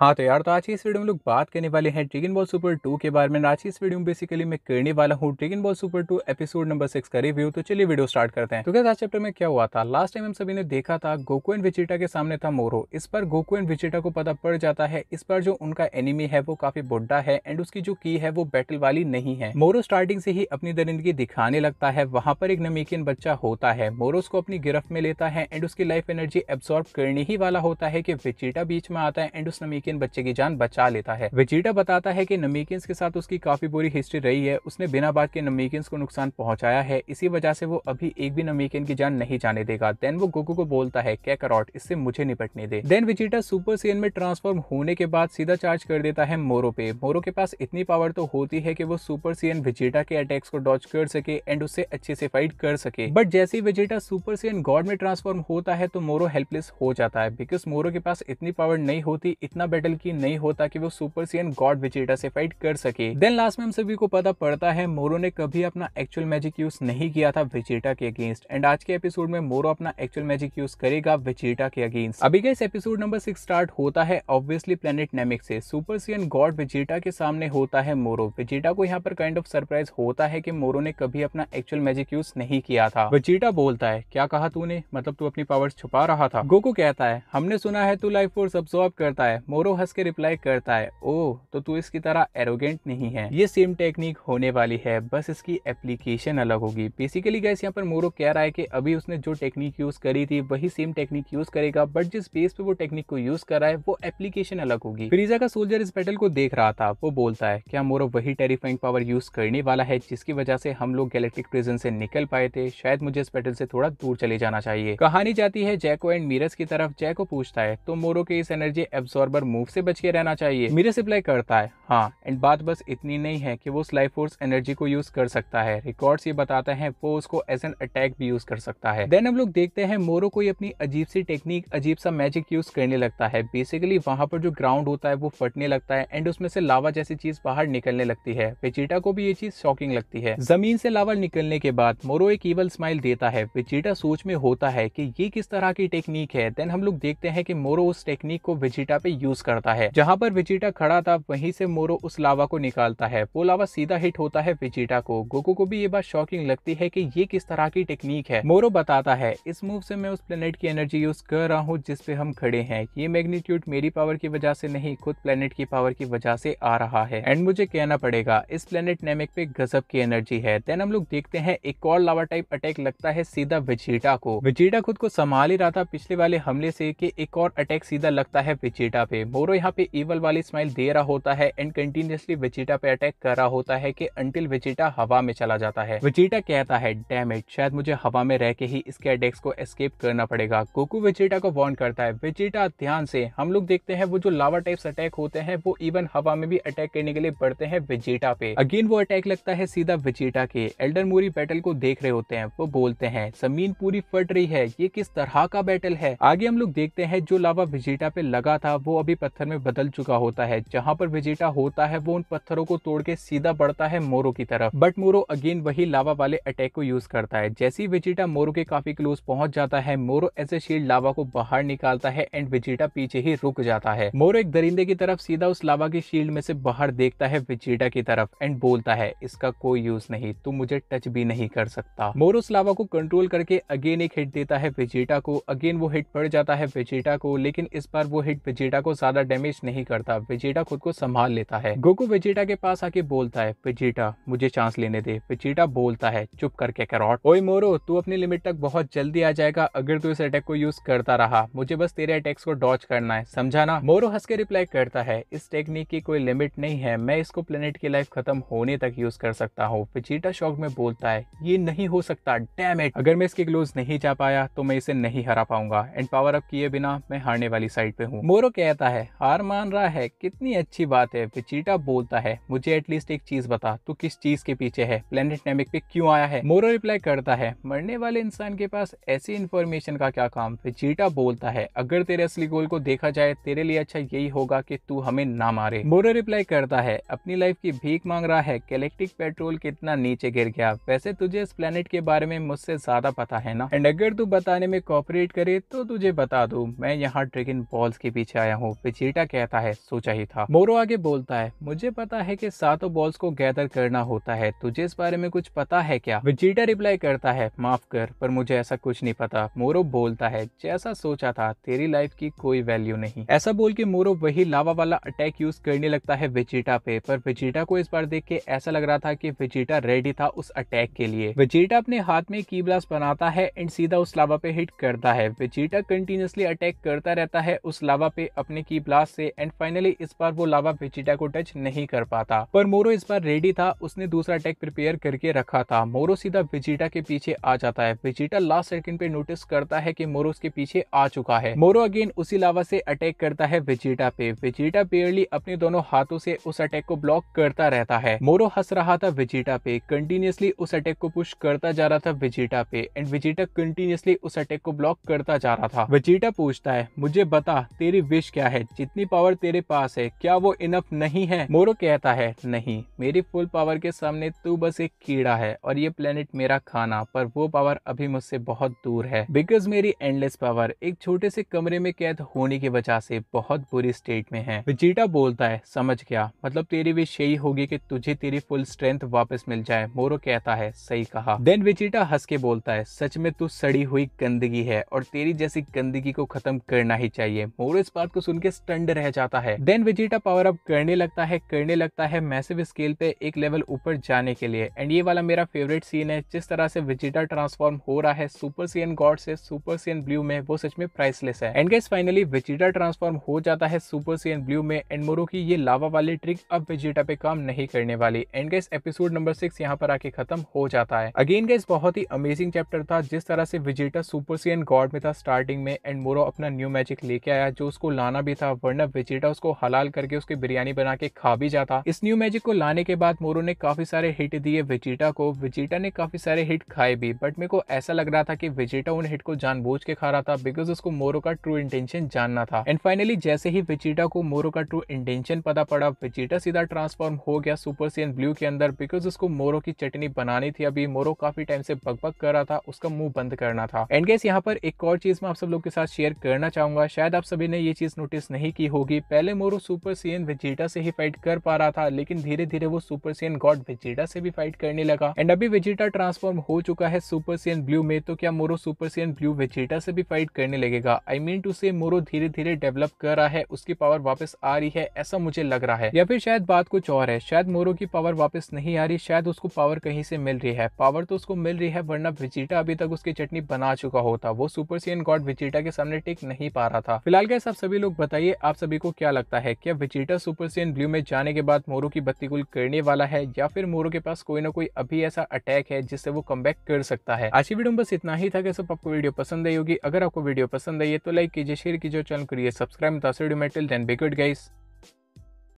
हाँ तो यार तो आज की इस वीडियो में लोग बात करने वाले हैं ड्रेगन बॉल सुपर टू के बारे में आज की इस वीडियो में बेसिकली मैं करने वाला हूँ Dragon Ball Super two episode number six का रिव्यू तो चलिए वीडियो स्टार्ट करते हैं तो क्या आज चैप्टर में क्या हुआ था लास्ट टाइम हम सभी ने देखा था गोकू एंड विचेटा के सामने था मोरो इस पर गोकू एंड विचिटा को पता पड़ जाता है इस पर जो उनका एनिमी है वो काफी बुढ़ा है एंड उसकी जो की है वो बैटल वाली नहीं है मोरो स्टार्टिंग से ही अपनी दरिंदगी दिखाने लगता है वहां पर एक नमीकिन बच्चा होता है मोरो उसको अपनी गिरफ्त में लेता है एंड उसकी लाइफ एनर्जी एब्सॉर्ब करने ही वाला होता है की विचिटा बीच में आता है एंड उस नमीकिन नमीकिन बच्चे की जान बचा लेता है वेजिटा बताता है की नमीकिन के साथ उसकी काफी बुरी हिस्ट्री रही है उसने बिना बात के नमीकिन को नुकसान पहुंचाया है इसी वजह से वो अभी एक भी नमीकिन की जान नहीं जाने देगा देन वो गोकू को बोलता है क्या कैकरॉट इससे मुझे निपटने दे देन विजिटा सुपर सीएन में ट्रांसफॉर्म होने के बाद सीधा चार्ज कर देता है मोरो पे मोरो के पास इतनी पावर तो होती है कि वो सुपर सीएन विजेटा के अटैक्स को डॉच कर सके एंड उससे अच्छे से फाइट कर सके बट जैसे ही विजेटा सुपर सीएन गॉड में ट्रांसफॉर्म होता है तो मोरो हेल्पलेस हो जाता है बिकॉज मोरो के पास इतनी पावर नहीं होती इतना बैटल की नहीं हो ताकि वो सुपर सीएन गॉड विजेटा से फाइट कर सके देन लास्ट में हम सभी को पता पड़ता है मोरो ने कभी अपना एक्चुअल मैजिक यूज नहीं किया था विजेटा के अगेंस्ट एंड आज के एपिसोड में मोरो अपना एक्चुअल मैजिक यूज करेगा विजेटा के अगेंस्ट अभी का इस एपिसोड नंबर सिक्स स्टार्ट होता है ऑब्वियसली प्लेनेट नेमिक से सुपर सीएन गॉड विजेटा के सामने होता है मोरो विजेटा को यहाँ पर काइंड ऑफ सरप्राइज होता है की मोरो ने कभी अपना एक्चुअल मैजिक यूज नहीं किया था विजेटा बोलता है क्या कहा तूने मतलब तू अपनी पावर्स छुपा रहा था गोकू कहता है हमने सुना है तू लाइफ फोर्स अब्सॉर्ब करता है मोरो प्रो हंस के रिप्लाई करता है ओ तो तू इसकी तरह एरोगेंट नहीं है ये सेम टेक्निक होने वाली है बस इसकी एप्लीकेशन अलग होगी बेसिकली गैस यहाँ पर मोरो कह रहा है कि अभी उसने जो टेक्निक यूज करी थी वही सेम टेक्निक यूज करेगा बट जिस बेस पे वो टेक्निक को यूज कर रहा है वो एप्लीकेशन अलग होगी फ्रीजा का सोल्जर इस बैटल को देख रहा था वो बोलता है क्या मोरो वही टेरिफाइंग पावर यूज करने वाला है जिसकी वजह से हम लोग गैलेक्टिक प्रिजन से निकल पाए थे शायद मुझे इस बैटल से थोड़ा दूर चले जाना चाहिए कहानी जाती है जैको एंड मीरस की तरफ जैको पूछता है तो मोरो के इस एनर्जी एब्जॉर्बर मूव से बच के रहना चाहिए मेरे रिप्लाई करता है हाँ एंड बात बस इतनी नहीं है कि वो उस लाइफ फोर्स एनर्जी को यूज कर सकता है रिकॉर्ड्स ये बताते हैं वो उसको एज एन अटैक भी यूज कर सकता है देन हम लोग देखते हैं मोरो कोई अपनी अजीब सी टेक्निक अजीब सा मैजिक यूज करने लगता है बेसिकली वहां पर जो ग्राउंड होता है वो फटने लगता है एंड उसमें से लावा जैसी चीज बाहर निकलने लगती है विचिटा को भी ये चीज शॉकिंग लगती है जमीन से लावा निकलने के बाद मोरो एक ईवल स्माइल देता है विचिटा सोच में होता है कि ये किस तरह की टेक्निक है देन हम लोग देखते हैं कि मोरो उस टेक्निक को विचिटा पे यूज करता है जहाँ पर विचिटा खड़ा था वहीं से मोरो उस लावा को निकालता है वो लावा सीधा हिट होता है विचिटा को गोको को भी ये बात शॉकिंग लगती है की ये किस तरह की टेक्निक है मोरो बताता है इस मूव से मैं उस प्लेनेट की एनर्जी यूज कर रहा हूँ जिसपे हम खड़े हैं ये मैग्नीट्यूड मेरी पावर की वजह से नहीं खुद प्लेनेट की पावर की वजह से आ रहा है एंड मुझे कहना पड़ेगा इस प्लेनेट नेमिक पे गजब की एनर्जी है देन हम लोग देखते हैं एक और लावा टाइप अटैक लगता है सीधा विजिटा को विचिटा खुद को संभाल ही रहा था पिछले वाले हमले से कि एक और अटैक सीधा लगता है विचिटा पे बोरो यहाँ पे ईवल वाली स्माइल दे रहा होता है एंड कंटिन्यूसली विचिटा पे अटैक कर रहा होता है कि अंटिल वेजिटा हवा में चला जाता है वेजिटा कहता है डैमेज शायद मुझे हवा में रह के ही इसके अटैक्स को एस्केप करना पड़ेगा कोकू विचिटा को वार्न करता है वेजिटा ध्यान से हम लोग देखते हैं वो जो लावा टाइप्स अटैक होते हैं वो इवन हवा में भी अटैक करने के लिए बढ़ते हैं विजेटा पे अगेन वो अटैक लगता है सीधा विजेटा के एल्डर मोरी बैटल को देख रहे होते हैं वो बोलते हैं जमीन पूरी फट रही है ये किस तरह का बैटल है आगे हम लोग देखते हैं जो लावा विजेटा पे लगा था वो अभी पत्थर में बदल चुका होता है जहाँ पर वेजिटा होता है वो उन पत्थरों को तोड़ के सीधा बढ़ता है मोरो की तरफ बट मोरो अगेन वही लावा वाले अटैक को यूज करता है जैसे ही मोरो के काफी क्लोज पहुंच जाता है मोरो एज ए शील्ड लावा को बाहर निकालता है एंड विजेटा पीछे ही रुक जाता है मोरो एक दरिंदे की तरफ सीधा उस लावा के शील्ड में से बाहर देखता है विजेटा की तरफ एंड बोलता है इसका कोई यूज नहीं तुम मुझे टच भी नहीं कर सकता मोरो उस लावा को कंट्रोल करके अगेन एक हिट देता है विजेटा को अगेन वो हिट पड़ जाता है विजेटा को लेकिन इस बार वो हिट विजेटा को ज्यादा डैमेज नहीं करता विजेटा खुद को संभाल लेता है गोकू वेजेटा के पास आके बोलता है वेजेटा मुझे चांस लेने दे वेजेटा बोलता है चुप करके कैरोट ओए मोरो तू अपनी लिमिट तक बहुत जल्दी आ जाएगा अगर तू इस अटैक को यूज करता रहा मुझे बस तेरे अटैक्स को डॉच करना है समझाना मोरो हंस के रिप्लाई करता है इस टेक्निक की कोई लिमिट नहीं है मैं इसको प्लेनेट की लाइफ खत्म होने तक यूज कर सकता हूँ वेजेटा शॉक में बोलता है ये नहीं हो सकता डैम इट अगर मैं इसके क्लोज नहीं जा पाया तो मैं इसे नहीं हरा पाऊंगा एंड पावर अप किए बिना मैं हारने वाली साइड पे हूँ मोरो कहता है है हार मान रहा है कितनी अच्छी बात है विचीटा बोलता है मुझे एटलीस्ट एक चीज बता तू किस चीज के पीछे है प्लेनेट नेमिक पे क्यों आया है मोरो रिप्लाई करता है मरने वाले इंसान के पास ऐसी इन्फॉर्मेशन का क्या काम विचीटा बोलता है अगर तेरे असली गोल को देखा जाए तेरे लिए अच्छा यही होगा की तू हमें ना मारे मोरो रिप्लाई करता है अपनी लाइफ की भीख मांग रहा है कैलेक्ट्रिक पेट्रोल कितना नीचे गिर गया वैसे तुझे इस प्लेनेट के बारे में मुझसे ज्यादा पता है ना एंड अगर तू बताने में कॉपरेट करे तो तुझे बता दू मैं यहाँ ड्रैगन बॉल्स के पीछे आया हूँ पिचीटा कहता है सोचा ही था मोरो आगे बोलता है मुझे पता है कि सातों बॉल्स को गैदर करना होता है तुझे इस बारे में कुछ पता है क्या विजीटा रिप्लाई करता है माफ कर पर मुझे ऐसा कुछ नहीं पता मोरो बोलता है जैसा सोचा था तेरी लाइफ की कोई वैल्यू नहीं ऐसा बोल के मोरो वही लावा वाला अटैक यूज करने लगता है विजीटा पे पर विजीटा को इस बार देख के ऐसा लग रहा था की विजीटा रेडी था उस अटैक के लिए विजीटा अपने हाथ में की ब्लास्ट बनाता है एंड सीधा उस लावा पे हिट करता है विजीटा कंटिन्यूसली अटैक करता रहता है उस लावा पे अपने की की ब्लास्ट से एंड फाइनली इस बार वो लावा वेजिटा को टच नहीं कर पाता पर मोरो इस बार रेडी था उसने दूसरा अटैक प्रिपेयर करके रखा था मोरो सीधा वेजिटा के पीछे आ जाता है वेजिटा लास्ट सेकंड पे नोटिस करता है कि मोरो उसके पीछे आ चुका है मोरो अगेन उसी लावा से अटैक करता है वेजिटा पे वेजिटा पेयरली अपने दोनों हाथों से उस अटैक को ब्लॉक करता रहता है मोरो हंस रहा था वेजिटा पे कंटिन्यूसली उस अटैक को पुश करता जा रहा था वेजिटा पे एंड वेजिटा कंटिन्यूसली उस अटैक को ब्लॉक करता जा रहा था वेजिटा पूछता है मुझे बता तेरी विश क्या है जितनी पावर तेरे पास है क्या वो इनफ नहीं है मोरो कहता है नहीं मेरी फुल पावर के सामने तू बस एक कीड़ा है और ये प्लेनेट मेरा खाना पर वो पावर अभी मुझसे बहुत दूर है बिकॉज मेरी एंडलेस पावर एक छोटे से कमरे में कैद होने की वजह से बहुत बुरी स्टेट में है विजीटा बोलता है समझ गया मतलब तेरी विश यही होगी कि तुझे तेरी फुल स्ट्रेंथ वापस मिल जाए मोरो कहता है सही कहा देन विचिटा हंस के बोलता है सच में तू सड़ी हुई गंदगी है और तेरी जैसी गंदगी को खत्म करना ही चाहिए मोरो इस बात को सुन के स्टंड रह जाता है देन वेजिटा पावर अप करने लगता है करने लगता है मैसिव स्केल पे एक लेवल ऊपर जाने के लिए एंड ये वाला मेरा फेवरेट सीन है जिस तरह से वेजिटा ट्रांसफॉर्म हो रहा है सुपर सीएन गॉड से सुपर सीएन ब्लू में वो सच में प्राइसलेस है and guess finally Vegeta transform हो जाता है सुपर सीएन ब्लू में एंड मोरो की ये लावा वाली ट्रिक अब वेजिटा पे काम नहीं करने वाली and guess episode number six यहाँ पर आके खत्म हो जाता है अगेन गेस बहुत ही अमेजिंग चैप्टर था जिस तरह से विजेटा सुपर सीएन गॉड में था स्टार्टिंग में एंड मोरो अपना न्यू मैजिक लेके आया जो उसको लाना भी था वरना वेजिटा उसको हलाल करके उसकी बिरयानी बना के खा भी जाता इस न्यू मैजिक को लाने के बाद मोरू ने काफी सारे हिट दिए वेजिटा को वेजिटा ने काफी सारे हिट खाए भी बट मेरे को ऐसा लग रहा था कि वेजिटा उन हिट को जानबूझ के खा रहा था बिकॉज उसको मोरू का ट्रू इंटेंशन जानना था एंड फाइनली जैसे ही वेजिटा को मोरू का ट्रू इंटेंशन पता पड़ा वेजिटा सीधा ट्रांसफॉर्म हो गया सुपर सीएन ब्लू के अंदर बिकॉज उसको मोरू की चटनी बनानी थी अभी मोरू काफी टाइम से बकबक कर रहा था उसका मुंह बंद करना था एंड गैस यहाँ पर एक और चीज मैं आप सब लोग के साथ शेयर करना चाहूंगा शायद आप सभी ने ये चीज नोटिस नहीं की होगी पहले मोरू सुपर सीएन वेजिटा से ही फाइट कर पा रहा था लेकिन धीरे धीरे वो सुपर सीएन गॉड वेजिटा से भी फाइट करने लगा एंड अभी वेजिटा ट्रांसफॉर्म हो चुका है सुपर सीएन ब्लू में तो क्या Moro Super Saiyan Blue Vegeta से भी फाइट करने लगेगा आई मीन टू से मोरू धीरे धीरे डेवलप कर रहा है उसकी पावर वापस आ रही है ऐसा मुझे लग रहा है या फिर शायद बात कुछ और है शायद मोरू की पावर वापस नहीं आ रही शायद उसको पावर कहीं से मिल रही है पावर तो उसको मिल रही है वरना विजिटा अभी तक उसकी चटनी बना चुका होता वो सुपर सीएन गॉड विजिटा के सामने टिक नहीं पा रहा था फिलहाल क्या सब सभी लोग बताए बताइए आप सभी को क्या लगता है क्या विजेटर सुपर सीन ब्लू में जाने के बाद मोरू की बत्ती गुल करने वाला है या फिर मोरू के पास कोई ना कोई अभी ऐसा अटैक है जिससे वो कम कर सकता है आज की वीडियो में बस इतना ही था कि सब आपको वीडियो पसंद आई होगी अगर आपको वीडियो पसंद आई है तो लाइक कीजिए शेयर कीजिए चैनल करिए सब्सक्राइब दस देन गाइस